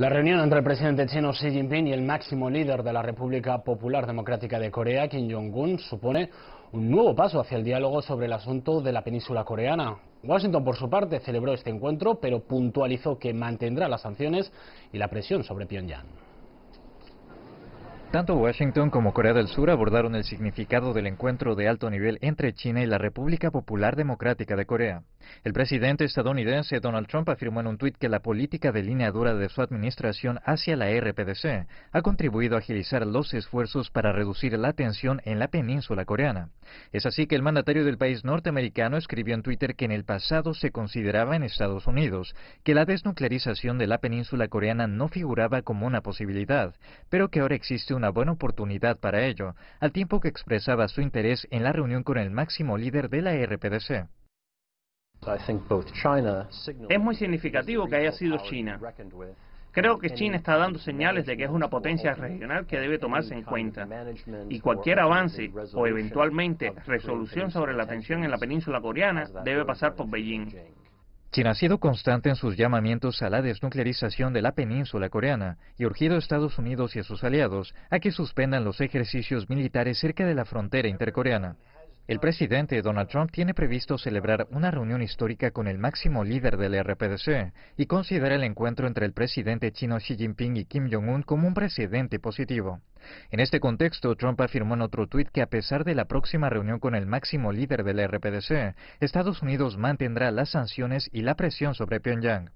La reunión entre el presidente chino Xi Jinping y el máximo líder de la República Popular Democrática de Corea, Kim Jong-un, supone un nuevo paso hacia el diálogo sobre el asunto de la península coreana. Washington, por su parte, celebró este encuentro, pero puntualizó que mantendrá las sanciones y la presión sobre Pyongyang. Tanto Washington como Corea del Sur abordaron el significado del encuentro de alto nivel entre China y la República Popular Democrática de Corea. El presidente estadounidense Donald Trump afirmó en un tuit que la política de línea dura de su administración hacia la RPDC ha contribuido a agilizar los esfuerzos para reducir la tensión en la península coreana. Es así que el mandatario del país norteamericano escribió en Twitter que en el pasado se consideraba en Estados Unidos que la desnuclearización de la península coreana no figuraba como una posibilidad, pero que ahora existe un una buena oportunidad para ello, al tiempo que expresaba su interés en la reunión con el máximo líder de la RPDC. Es muy significativo que haya sido China. Creo que China está dando señales de que es una potencia regional que debe tomarse en cuenta. Y cualquier avance o eventualmente resolución sobre la tensión en la península coreana debe pasar por Beijing. China ha sido constante en sus llamamientos a la desnuclearización de la península coreana y urgido a Estados Unidos y a sus aliados a que suspendan los ejercicios militares cerca de la frontera intercoreana. El presidente Donald Trump tiene previsto celebrar una reunión histórica con el máximo líder del RPDC y considera el encuentro entre el presidente chino Xi Jinping y Kim Jong-un como un precedente positivo. En este contexto, Trump afirmó en otro tuit que a pesar de la próxima reunión con el máximo líder del RPDC, Estados Unidos mantendrá las sanciones y la presión sobre Pyongyang.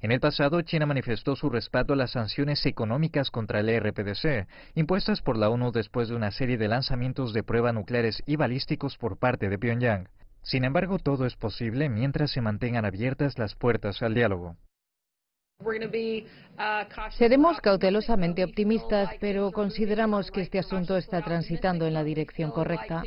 En el pasado, China manifestó su respeto a las sanciones económicas contra el RPDC, impuestas por la ONU después de una serie de lanzamientos de pruebas nucleares y balísticos por parte de Pyongyang. Sin embargo, todo es posible mientras se mantengan abiertas las puertas al diálogo. Uh, Seremos cautelosamente optimistas, pero consideramos que este asunto está transitando en la dirección correcta.